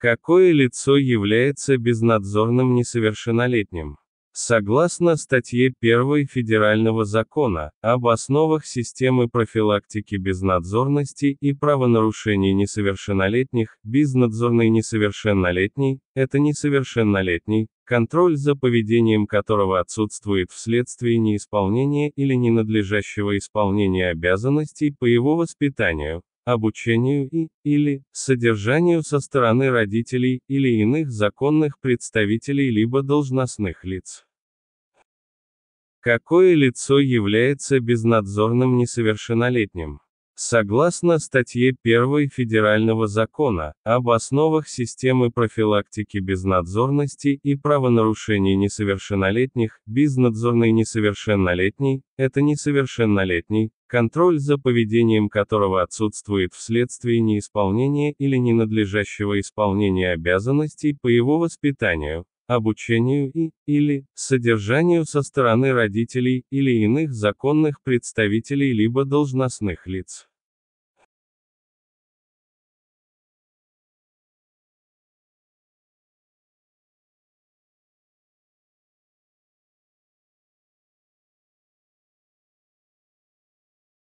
Какое лицо является безнадзорным несовершеннолетним? Согласно статье 1 Федерального закона об основах системы профилактики безнадзорности и правонарушений несовершеннолетних, безнадзорный несовершеннолетний – это несовершеннолетний, контроль за поведением которого отсутствует вследствие неисполнения или ненадлежащего исполнения обязанностей по его воспитанию, обучению и, или, содержанию со стороны родителей или иных законных представителей либо должностных лиц. Какое лицо является безнадзорным несовершеннолетним? Согласно статье 1 Федерального закона об основах системы профилактики безнадзорности и правонарушений несовершеннолетних, безнадзорный несовершеннолетний – это несовершеннолетний, контроль за поведением которого отсутствует вследствие неисполнения или ненадлежащего исполнения обязанностей по его воспитанию, обучению и, или, содержанию со стороны родителей или иных законных представителей либо должностных лиц.